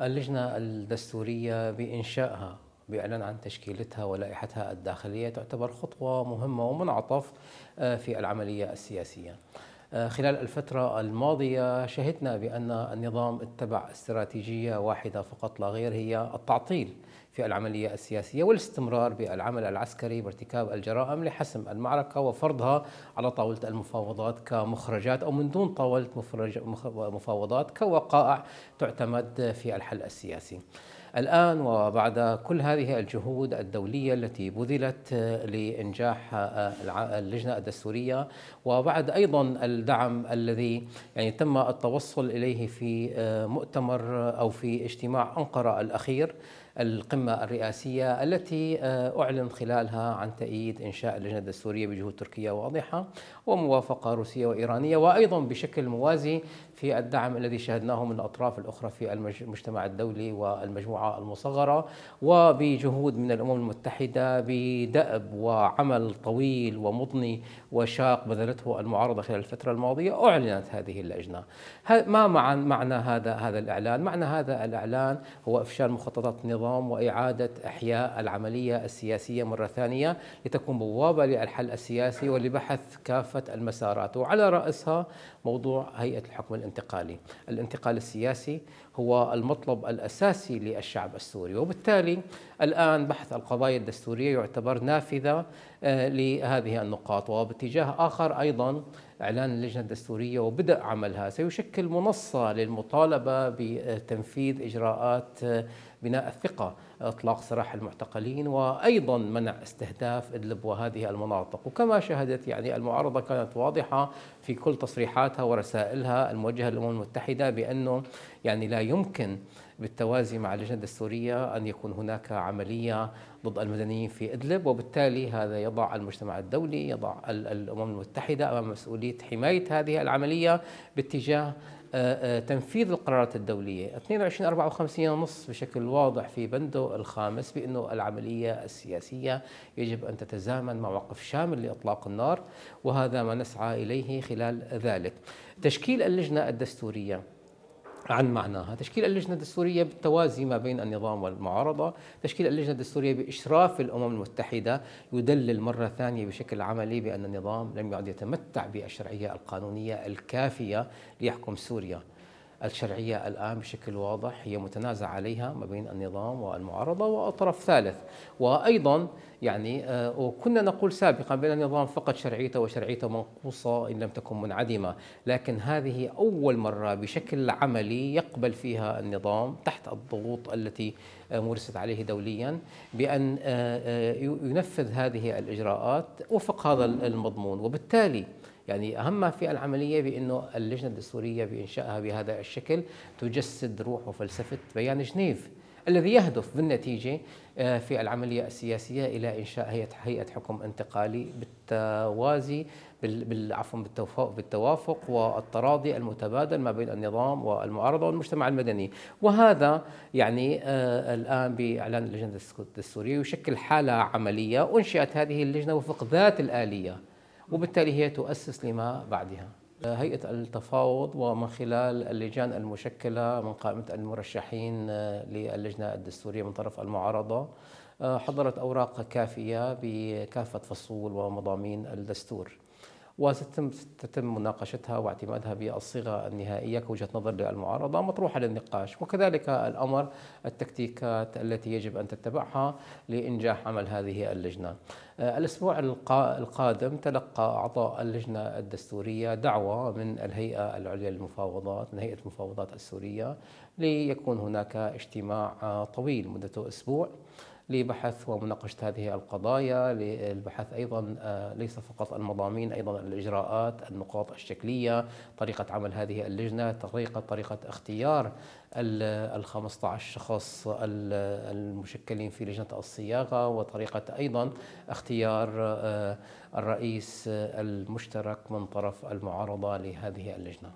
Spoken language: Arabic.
اللجنة الدستورية بإنشائها بإعلان عن تشكيلتها ولائحتها الداخلية تعتبر خطوة مهمة ومنعطف آه، في العملية السياسية آه، خلال الفترة الماضية شهدنا بأن النظام اتبع استراتيجية واحدة فقط لا غير هي التعطيل في العملية السياسية والاستمرار بالعمل العسكري بارتكاب الجرائم لحسم المعركة وفرضها على طاولة المفاوضات كمخرجات أو من دون طاولة مفاوضات كوقائع تعتمد في الحل السياسي. الآن وبعد كل هذه الجهود الدولية التي بذلت آه، لإنجاح آه، اللجنة الدستورية وبعد أيضا الدعم الذي يعني تم التوصل إليه في آه، مؤتمر أو في اجتماع أنقرة الأخير القمة الرئاسية التي أعلن خلالها عن تأييد إنشاء اللجنة الدستورية بجهود تركية واضحة وموافقة روسية وإيرانية وأيضا بشكل موازي في الدعم الذي شهدناه من الأطراف الأخرى في المجتمع الدولي والمجموعة المصغرة وبجهود من الأمم المتحدة بدأب وعمل طويل ومضني وشاق بذلته المعارضة خلال الفترة الماضية أعلنت هذه اللجنة ما معنى هذا هذا الإعلان؟ معنى هذا الإعلان هو إفشال مخططات النظام وإعادة إحياء العملية السياسية مرة ثانية لتكون بوابة للحل السياسي ولبحث كافة المسارات وعلى رأسها موضوع هيئة الحكم الانتقالي الانتقال السياسي هو المطلب الأساسي الشعب السوري وبالتالي الآن بحث القضايا الدستورية يعتبر نافذة آه، لهذه النقاط وباتجاه آخر أيضا إعلان اللجنة الدستورية وبدء عملها سيشكل منصة للمطالبة بتنفيذ إجراءات آه، بناء الثقة إطلاق سراح المعتقلين وأيضا منع استهداف إدلب وهذه المناطق وكما شهدت يعني المعارضة كانت واضحة في كل تصريحاتها ورسائلها الموجهة للأمم المتحدة بأنه يعني لا يمكن بالتوازي مع اللجنة الدستورية أن يكون هناك عملية ضد المدنيين في إدلب وبالتالي هذا يضع المجتمع الدولي يضع الأمم المتحدة أمام مسؤولية حماية هذه العملية باتجاه آه، آه، تنفيذ القرارات الدولية 22 54 نص بشكل واضح في بنده الخامس بأنه العملية السياسية يجب أن تتزامن مع وقف شامل لإطلاق النار وهذا ما نسعى إليه خلال ذلك تشكيل اللجنة الدستورية عن معناها تشكيل اللجنة الدستورية بالتوازي ما بين النظام والمعارضة تشكيل اللجنة الدستورية بإشراف الأمم المتحدة يدلل مرة ثانية بشكل عملي بأن النظام لم يعد يتمتع بالشرعية القانونية الكافية ليحكم سوريا الشرعية الآن بشكل واضح هي متنازع عليها ما بين النظام والمعارضة وطرف ثالث وأيضا يعني آه، وكنا نقول سابقا بأن النظام فقد شرعيته وشرعيته منقوصة إن لم تكن منعدمة لكن هذه أول مرة بشكل عملي يقبل فيها النظام تحت الضغوط التي آه، مورست عليه دوليا بأن آه، ينفذ هذه الإجراءات وفق هذا المضمون وبالتالي يعني أهم ما في العملية بأنه اللجنة الدستورية بإنشائها بهذا الشكل تجسد روح وفلسفة بيان جنيف الذي يهدف بالنتيجة آه، في العملية السياسية إلى إنشاء هيئة حكم انتقالي بالتوازي بالتوافق, بالتوافق والتراضي المتبادل ما بين النظام والمعارضة والمجتمع المدني وهذا يعني آه، الآن بإعلان اللجنة الدستورية يشكل حالة عملية أنشئت هذه اللجنة وفق ذات الآلية وبالتالي هي تؤسس لما بعدها هيئة التفاوض ومن خلال اللجان المشكلة من قائمة المرشحين آه، للجنة الدستورية من طرف المعارضة آه، حضرت أوراق كافية بكافة فصول ومضامين الدستور وستتم تتم مناقشتها واعتمادها بالصيغه النهائيه كوجهه نظر للمعارضه مطروحه للنقاش وكذلك الامر التكتيكات التي يجب ان تتبعها لانجاح عمل هذه اللجنه. آه، الاسبوع القادم تلقى اعضاء اللجنه الدستوريه دعوه من الهيئه العليا للمفاوضات من هيئه المفاوضات السوريه ليكون هناك اجتماع طويل مدته اسبوع لبحث ومناقشة هذه القضايا للبحث أيضا آه، ليس فقط المضامين أيضا الإجراءات النقاط الشكلية طريقة عمل هذه اللجنة طريقة طريقة اختيار ال 15 شخص المشكلين في لجنة الصياغة وطريقة أيضا اختيار آه، الرئيس المشترك من طرف المعارضة لهذه اللجنة